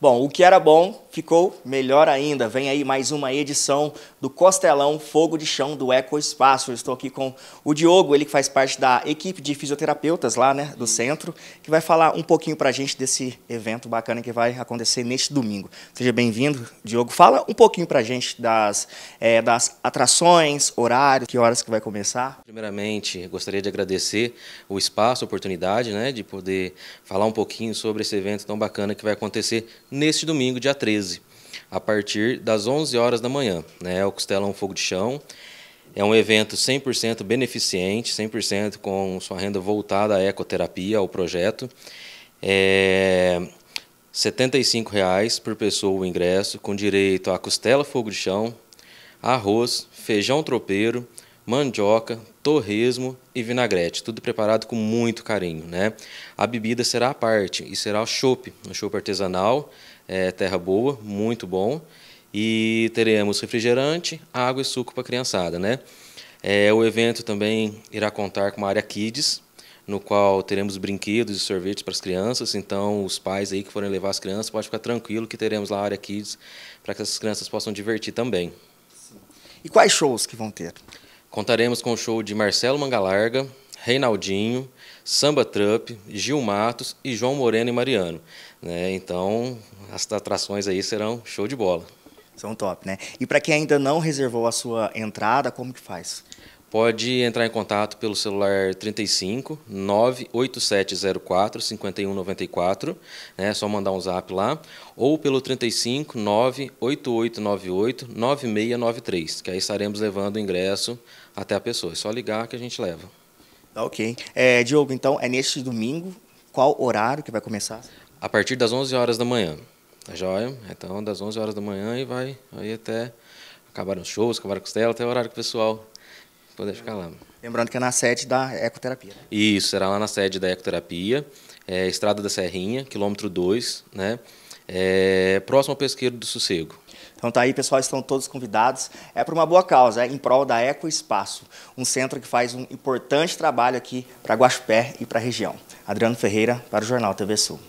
Bom, o que era bom ficou melhor ainda. Vem aí mais uma edição do Costelão Fogo de Chão do Ecoespaço. Eu estou aqui com o Diogo, ele que faz parte da equipe de fisioterapeutas lá né, do centro, que vai falar um pouquinho para a gente desse evento bacana que vai acontecer neste domingo. Seja bem-vindo, Diogo. Fala um pouquinho para a gente das, é, das atrações, horários, que horas que vai começar. Primeiramente, gostaria de agradecer o espaço, a oportunidade né, de poder falar um pouquinho sobre esse evento tão bacana que vai acontecer neste domingo, dia 13, a partir das 11 horas da manhã. Né? É o um Fogo de Chão é um evento 100% beneficente, 100% com sua renda voltada à ecoterapia, ao projeto. É... R$ 75,00 por pessoa o ingresso, com direito a costela fogo de chão, arroz, feijão tropeiro, mandioca, torresmo e vinagrete, tudo preparado com muito carinho. Né? A bebida será à parte e será o chope, um chope artesanal, é, terra boa, muito bom. E teremos refrigerante, água e suco para a criançada. Né? É, o evento também irá contar com uma área kids, no qual teremos brinquedos e sorvetes para as crianças. Então, os pais aí que forem levar as crianças, pode ficar tranquilo que teremos lá a área kids para que essas crianças possam divertir também. E quais shows que vão ter? Contaremos com o show de Marcelo Mangalarga, Reinaldinho, Samba Trump, Gil Matos e João Moreno e Mariano. Né? Então, as atrações aí serão show de bola. São top, né? E para quem ainda não reservou a sua entrada, como que faz? Pode entrar em contato pelo celular 35 98704 5194, né? É só mandar um zap lá, ou pelo 35 98898 9693, que aí estaremos levando o ingresso até a pessoa. É só ligar que a gente leva. Tá ok. É, Diogo, então é neste domingo, qual horário que vai começar? A partir das 11 horas da manhã. Tá joia? Então, das 11 horas da manhã e vai aí até acabaram os shows, acabaram a costela, até o horário que o pessoal Poder Lembrando que é na sede da ecoterapia. Né? Isso, será lá na sede da ecoterapia, é, Estrada da Serrinha, quilômetro 2, né? É, próximo ao Pesqueiro do Sossego. Então tá aí, pessoal, estão todos convidados. É para uma boa causa, é em prol da Eco Espaço, um centro que faz um importante trabalho aqui para Guaxupé e para a região. Adriano Ferreira para o Jornal TV Sul.